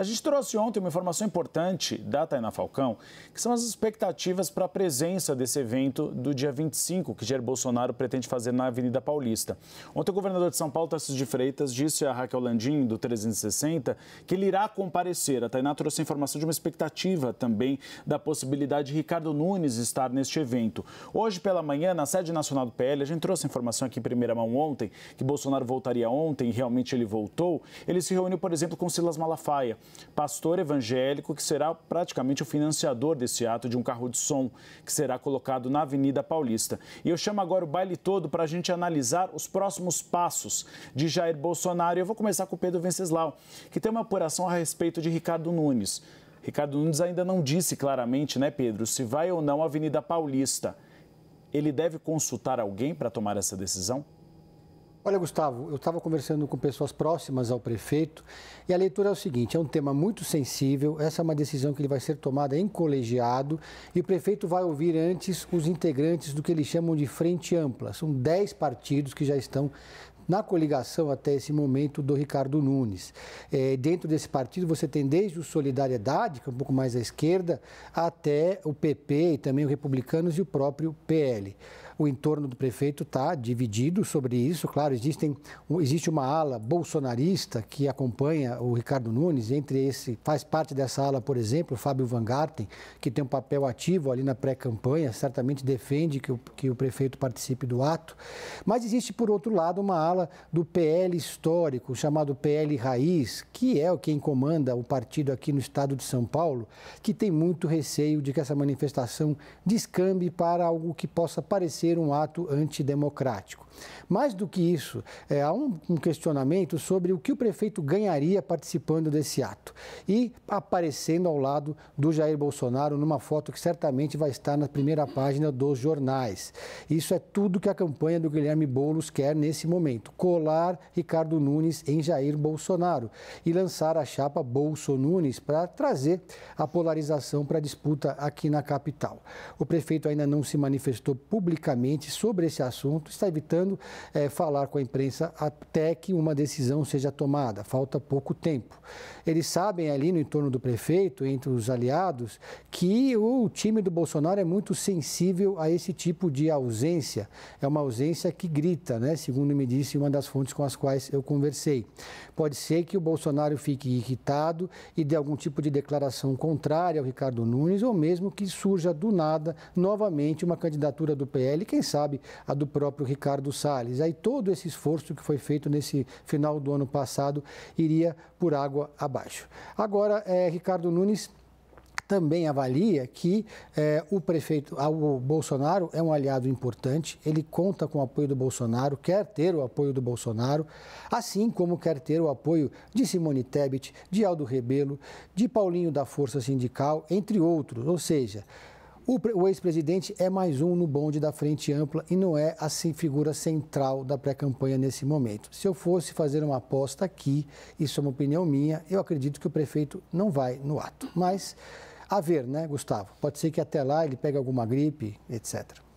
A gente trouxe ontem uma informação importante da Tainá Falcão, que são as expectativas para a presença desse evento do dia 25 que Jair Bolsonaro pretende fazer na Avenida Paulista. Ontem o governador de São Paulo, Tarcísio de Freitas, disse a Raquel Landim, do 360, que ele irá comparecer. A Tainá trouxe a informação de uma expectativa também da possibilidade de Ricardo Nunes estar neste evento. Hoje pela manhã, na sede nacional do PL, a gente trouxe a informação aqui em primeira mão ontem, que Bolsonaro voltaria ontem, realmente ele voltou. Ele se reuniu, por exemplo, com Silas Malafaia pastor evangélico que será praticamente o financiador desse ato de um carro de som que será colocado na Avenida Paulista. E eu chamo agora o baile todo para a gente analisar os próximos passos de Jair Bolsonaro. Eu vou começar com o Pedro Venceslau, que tem uma apuração a respeito de Ricardo Nunes. Ricardo Nunes ainda não disse claramente, né, Pedro, se vai ou não à Avenida Paulista. Ele deve consultar alguém para tomar essa decisão? Olha, Gustavo, eu estava conversando com pessoas próximas ao prefeito e a leitura é o seguinte: é um tema muito sensível. Essa é uma decisão que ele vai ser tomada em colegiado e o prefeito vai ouvir antes os integrantes do que eles chamam de frente ampla. São 10 partidos que já estão na coligação até esse momento do Ricardo Nunes. É, dentro desse partido você tem desde o Solidariedade, que é um pouco mais à esquerda, até o PP e também o Republicanos e o próprio PL o entorno do prefeito está dividido sobre isso. Claro, existem, existe uma ala bolsonarista que acompanha o Ricardo Nunes, entre esse, faz parte dessa ala, por exemplo, o Fábio Van Garten, que tem um papel ativo ali na pré-campanha, certamente defende que o, que o prefeito participe do ato. Mas existe, por outro lado, uma ala fala do PL histórico, chamado PL Raiz, que é o quem comanda o partido aqui no estado de São Paulo, que tem muito receio de que essa manifestação descambe para algo que possa parecer um ato antidemocrático. Mais do que isso, é, há um, um questionamento sobre o que o prefeito ganharia participando desse ato e aparecendo ao lado do Jair Bolsonaro numa foto que certamente vai estar na primeira página dos jornais. Isso é tudo que a campanha do Guilherme Boulos quer nesse momento momento, colar Ricardo Nunes em Jair Bolsonaro e lançar a chapa Bolso Nunes para trazer a polarização para a disputa aqui na capital. O prefeito ainda não se manifestou publicamente sobre esse assunto, está evitando é, falar com a imprensa até que uma decisão seja tomada. Falta pouco tempo. Eles sabem ali no entorno do prefeito, entre os aliados, que o time do Bolsonaro é muito sensível a esse tipo de ausência. É uma ausência que grita, né? Segundo me disse disse uma das fontes com as quais eu conversei. Pode ser que o Bolsonaro fique irritado e dê algum tipo de declaração contrária ao Ricardo Nunes, ou mesmo que surja do nada novamente uma candidatura do PL, quem sabe a do próprio Ricardo Salles. Aí todo esse esforço que foi feito nesse final do ano passado iria por água abaixo. Agora, é, Ricardo Nunes também avalia que é, o prefeito, o Bolsonaro é um aliado importante, ele conta com o apoio do Bolsonaro, quer ter o apoio do Bolsonaro, assim como quer ter o apoio de Simone Tebet, de Aldo Rebelo, de Paulinho da Força Sindical, entre outros. Ou seja, o, ex-presidente é mais um no bonde da frente ampla e não é a figura central da pré-campanha nesse momento. Se eu fosse fazer uma aposta aqui, isso é uma opinião minha, eu acredito que o prefeito não vai no ato. Mas a ver, né, Gustavo? Pode ser que até lá ele pegue alguma gripe, etc.